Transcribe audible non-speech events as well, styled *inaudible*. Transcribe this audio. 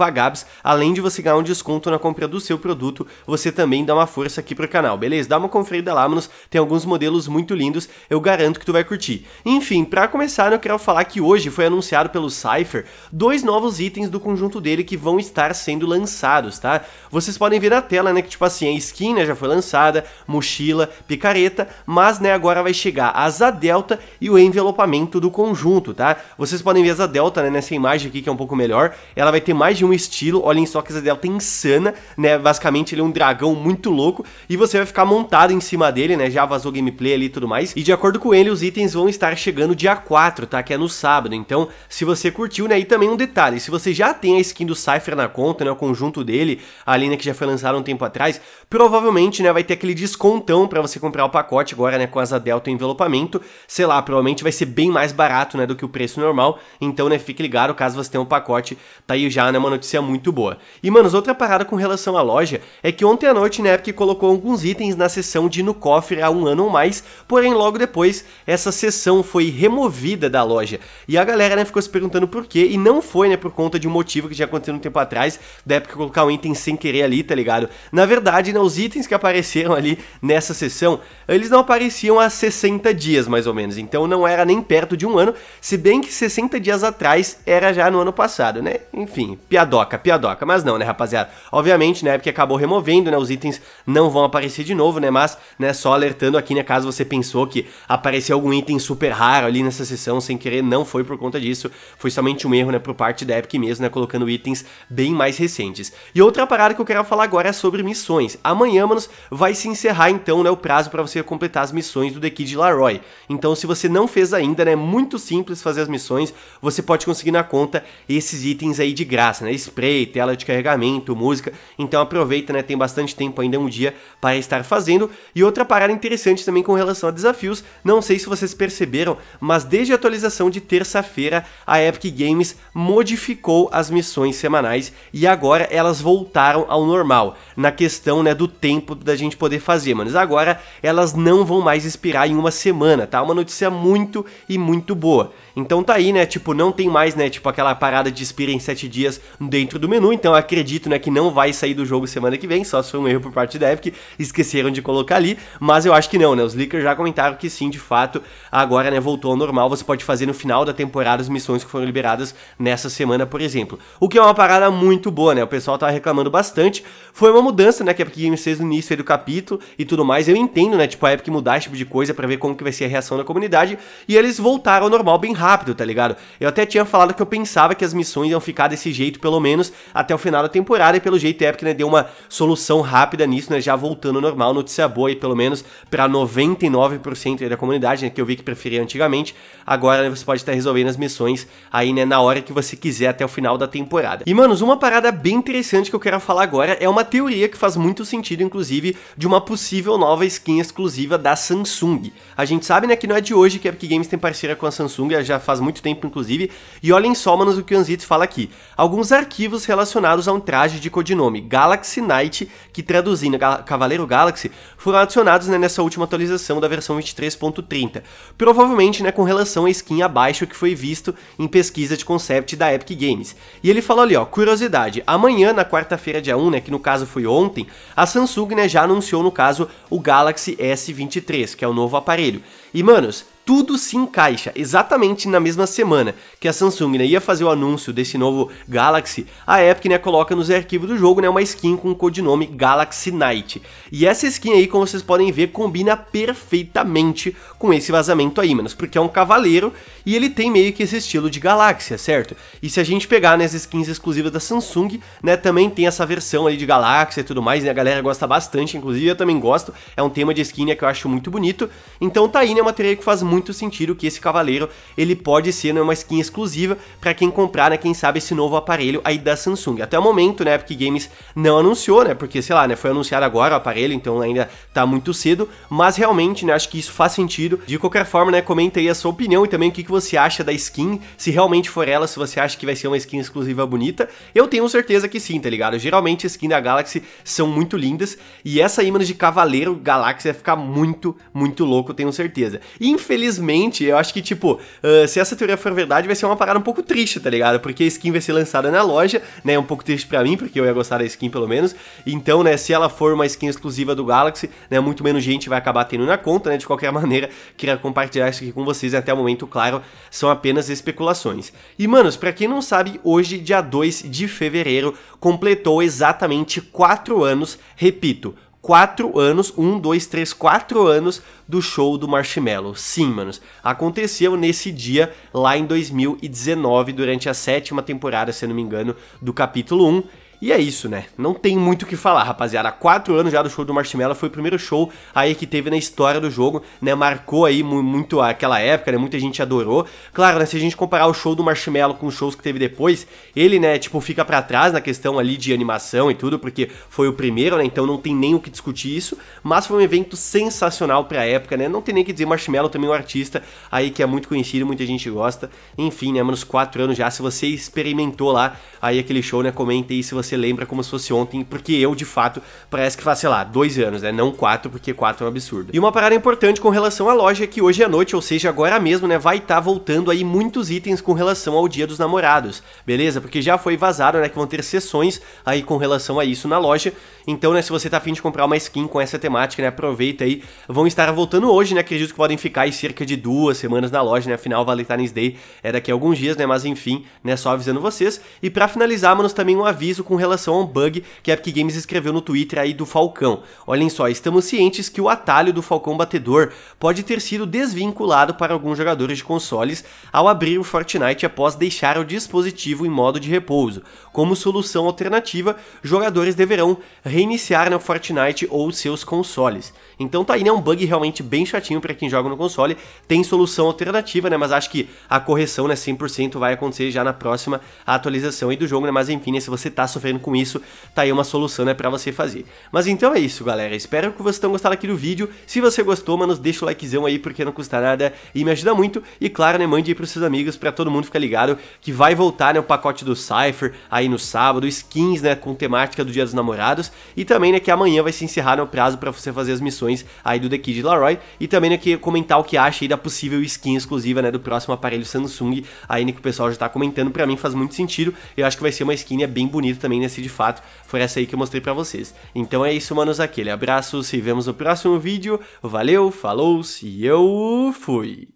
Vagabs, além de você ganhar um desconto na compra do seu produto, você também dá uma força aqui pro canal, beleza? Dá uma conferida lá, manos, tem alguns modelos muito lindos, eu garanto que tu vai curtir. Enfim, para começar, né, eu quero falar que hoje foi anunciado pelo Cypher dois novos itens do conjunto dele que vão estar sendo lançados, tá? Vocês podem ver na tela, né, que tipo assim, a skin né, já foi lançada, mochila, picareta, mas né, agora vai chegar a asa delta e o envelopamento do conjunto, tá? Vocês podem ver a asa delta, né, nessa imagem aqui que é um pouco melhor, ela vai ter mais de um um estilo, olhem só que essa delta é tá insana, né? Basicamente ele é um dragão muito louco e você vai ficar montado em cima dele, né? Já vazou gameplay ali e tudo mais. E de acordo com ele, os itens vão estar chegando dia 4, tá? Que é no sábado. Então, se você curtiu, né? E também um detalhe, se você já tem a skin do Cypher na conta, né? O conjunto dele, a linha né, que já foi lançada um tempo atrás, provavelmente, né? Vai ter aquele descontão para você comprar o pacote agora, né? Com asa delta e envelopamento. Sei lá, provavelmente vai ser bem mais barato, né? Do que o preço normal. Então, né? Fique ligado caso você tenha um pacote. Tá aí já, né, mano? notícia é muito boa. E, manos, outra parada com relação à loja é que ontem à noite, né, Epic colocou alguns itens na sessão de no cofre há um ano ou mais, porém logo depois essa sessão foi removida da loja. E a galera, né, ficou se perguntando por quê, e não foi, né, por conta de um motivo que já aconteceu um tempo atrás, da época colocar um item sem querer ali, tá ligado? Na verdade, né, os itens que apareceram ali nessa sessão eles não apareciam há 60 dias, mais ou menos, então não era nem perto de um ano, se bem que 60 dias atrás era já no ano passado, né? Enfim, piada piadoca, piadoca. Mas não, né, rapaziada? Obviamente, né, porque acabou removendo, né, os itens não vão aparecer de novo, né, mas, né, só alertando aqui, né, caso você pensou que apareceu algum item super raro ali nessa sessão sem querer, não foi por conta disso, foi somente um erro, né, por parte da Epic mesmo, né, colocando itens bem mais recentes. E outra parada que eu quero falar agora é sobre missões. Amanhã, manos, vai se encerrar, então, né, o prazo para você completar as missões do The Kid Laroi. Então, se você não fez ainda, né, é muito simples fazer as missões, você pode conseguir na conta esses itens aí de graça, né, spray, tela de carregamento, música. Então aproveita, né? Tem bastante tempo ainda um dia para estar fazendo. E outra parada interessante também com relação a desafios, não sei se vocês perceberam, mas desde a atualização de terça-feira, a Epic Games modificou as missões semanais e agora elas voltaram ao normal, na questão, né, do tempo da gente poder fazer, manos. Agora elas não vão mais expirar em uma semana, tá? Uma notícia muito e muito boa. Então tá aí, né? Tipo, não tem mais, né? Tipo, aquela parada de expira em 7 dias, dentro do menu, então acredito né, que não vai sair do jogo semana que vem, só se foi um erro por parte da Epic, esqueceram de colocar ali, mas eu acho que não, né? Os leakers já comentaram que sim, de fato, agora né, voltou ao normal, você pode fazer no final da temporada as missões que foram liberadas nessa semana, por exemplo. O que é uma parada muito boa, né? O pessoal tava tá reclamando bastante. Foi uma mudança, né, que a Epic Games fez no início do capítulo e tudo mais. Eu entendo, né, tipo, a Epic mudar esse tipo de coisa para ver como que vai ser a reação da comunidade e eles voltaram ao normal bem rápido, tá ligado? Eu até tinha falado que eu pensava que as missões iam ficar desse jeito pelo pelo menos até o final da temporada, e pelo jeito a Epic né, deu uma solução rápida nisso, né, já voltando ao normal, notícia boa e pelo menos para 99% da comunidade, né, que eu vi que preferia antigamente, agora né, você pode estar resolvendo as missões aí né, na hora que você quiser até o final da temporada. E manos, uma parada bem interessante que eu quero falar agora é uma teoria que faz muito sentido, inclusive, de uma possível nova skin exclusiva da Samsung. A gente sabe né, que não é de hoje que a Epic Games tem parceria com a Samsung, já faz muito tempo inclusive, e olhem só, manos, o que o Anzitz fala aqui. Alguns arquivos relacionados a um traje de codinome Galaxy Knight, que traduzindo Cavaleiro Galaxy, foram adicionados né, nessa última atualização da versão 23.30, provavelmente né, com relação à skin abaixo que foi visto em pesquisa de concept da Epic Games. E ele falou ali, ó, curiosidade, amanhã na quarta-feira dia 1, né, que no caso foi ontem, a Samsung né, já anunciou no caso o Galaxy S23, que é o novo aparelho. E manos, tudo se encaixa exatamente na mesma semana que a Samsung né, ia fazer o anúncio desse novo Galaxy, a Epic né, coloca nos arquivos do jogo né, uma skin com o codinome Galaxy Knight. E essa skin aí, como vocês podem ver, combina perfeitamente com esse vazamento aí, menos porque é um cavaleiro e ele tem meio que esse estilo de galáxia, certo? E se a gente pegar né, as skins exclusivas da Samsung, né, também tem essa versão ali de galáxia e tudo mais, né, a galera gosta bastante, inclusive eu também gosto, é um tema de skin né, que eu acho muito bonito, então tá aí né, uma teoria que faz muito muito sentido que esse cavaleiro ele pode ser né, uma skin exclusiva para quem comprar, né, quem sabe esse novo aparelho aí da Samsung. Até o momento, né, porque Games não anunciou, né, porque sei lá, né, foi anunciado agora o aparelho, então ainda tá muito cedo, mas realmente, né, acho que isso faz sentido. De qualquer forma, né, comenta aí a sua opinião e também o que, que você acha da skin, se realmente for ela, se você acha que vai ser uma skin exclusiva bonita. Eu tenho certeza que sim, tá ligado? Geralmente skin skins da Galaxy são muito lindas e essa imagem de cavaleiro Galaxy vai ficar muito, muito louco, tenho certeza. infelizmente infelizmente, eu acho que, tipo, uh, se essa teoria for verdade, vai ser uma parada um pouco triste, tá ligado? Porque a skin vai ser lançada na loja, né? um pouco triste para mim, porque eu ia gostar da skin pelo menos. Então, né, se ela for uma skin exclusiva do Galaxy, né, muito menos gente vai acabar tendo na conta, né? De qualquer *laughs* maneira, queria compartilhar isso aqui com vocês. Até o momento, claro, são apenas especulações. E, manos, pra quem não sabe, hoje, dia 2 de fevereiro, completou exatamente 4 anos, repito, quatro anos, um, dois, três, quatro anos do show do Marshmallow. Sim, manos, aconteceu nesse dia lá em 2019, durante a sétima temporada, se não me engano, do capítulo 1. E é isso, né? Não tem muito o que falar, rapaziada. Há quatro anos já do show do Marshmello, foi o primeiro show aí que teve na história do jogo, né? Marcou aí muito aquela época, né? Muita gente adorou. Claro, né? Se a gente comparar o show do Marshmello com os shows que teve depois, ele, né, tipo, fica para trás na questão ali de animação e tudo, porque foi o primeiro, né? Então não tem nem o que discutir isso, mas foi um evento sensacional pra época, né? Não tem nem que dizer Marshmello também é um artista aí que é muito conhecido, muita gente gosta. Enfim, né, Menos uns quatro anos já, se você experimentou lá aí aquele show, né, comenta aí se você você lembra como se fosse ontem, porque eu, de fato, parece que faz, sei lá, dois anos, né? Não quatro, porque quatro é um absurdo. E uma parada importante com relação à loja é que hoje à noite, ou seja, agora mesmo, né, vai estar tá voltando aí muitos itens com relação ao Dia dos Namorados, beleza? Porque já foi vazado, né, que vão ter sessões aí com relação a isso na loja. Então, né, se você tá afim de comprar uma skin com essa temática, né, aproveita aí. Vão estar voltando hoje, né? Acredito que podem ficar aí cerca de duas semanas na loja, né? Afinal, Valentine's Day é daqui a alguns dias, né? Mas enfim, né, só avisando vocês. E para finalizar, manos, também um aviso com relação a um bug que a Epic Games escreveu no Twitter aí do Falcão. Olhem só, estamos cientes que o atalho do Falcão Batedor pode ter sido desvinculado para alguns jogadores de consoles ao abrir o Fortnite após deixar o dispositivo em modo de repouso. Como solução alternativa, jogadores deverão reiniciar o Fortnite ou seus consoles. Então tá aí, né? Um bug realmente bem chatinho para quem joga no console. Tem solução alternativa, né? Mas acho que a correção, né? 100% vai acontecer já na próxima atualização aí do jogo, né? Mas enfim, né? se você tá sofrendo com isso, tá aí uma solução né, para você fazer. Mas então é isso, galera. Espero que vocês tenham gostado aqui do vídeo. Se você gostou, mano, deixa o likezão aí porque não custa nada e me ajuda muito. E claro, né, mande aí pros seus amigos para todo mundo ficar ligado que vai voltar né, o pacote do Cypher aí no sábado, skins, né, com temática do Dia dos Namorados e também, né, que amanhã vai se encerrar né, o prazo para você fazer as missões aí do The Kid Laroi e também, né, que comentar o que acha aí da possível skin exclusiva, né, do próximo aparelho Samsung aí, né, que o pessoal já tá comentando, para mim faz muito sentido, eu acho que vai ser uma skin, né, bem bonita também Catarina, se de fato for essa aí que eu mostrei para vocês. Então é isso, manos, aquele abraço, se vemos no próximo vídeo, valeu, falou, se eu fui!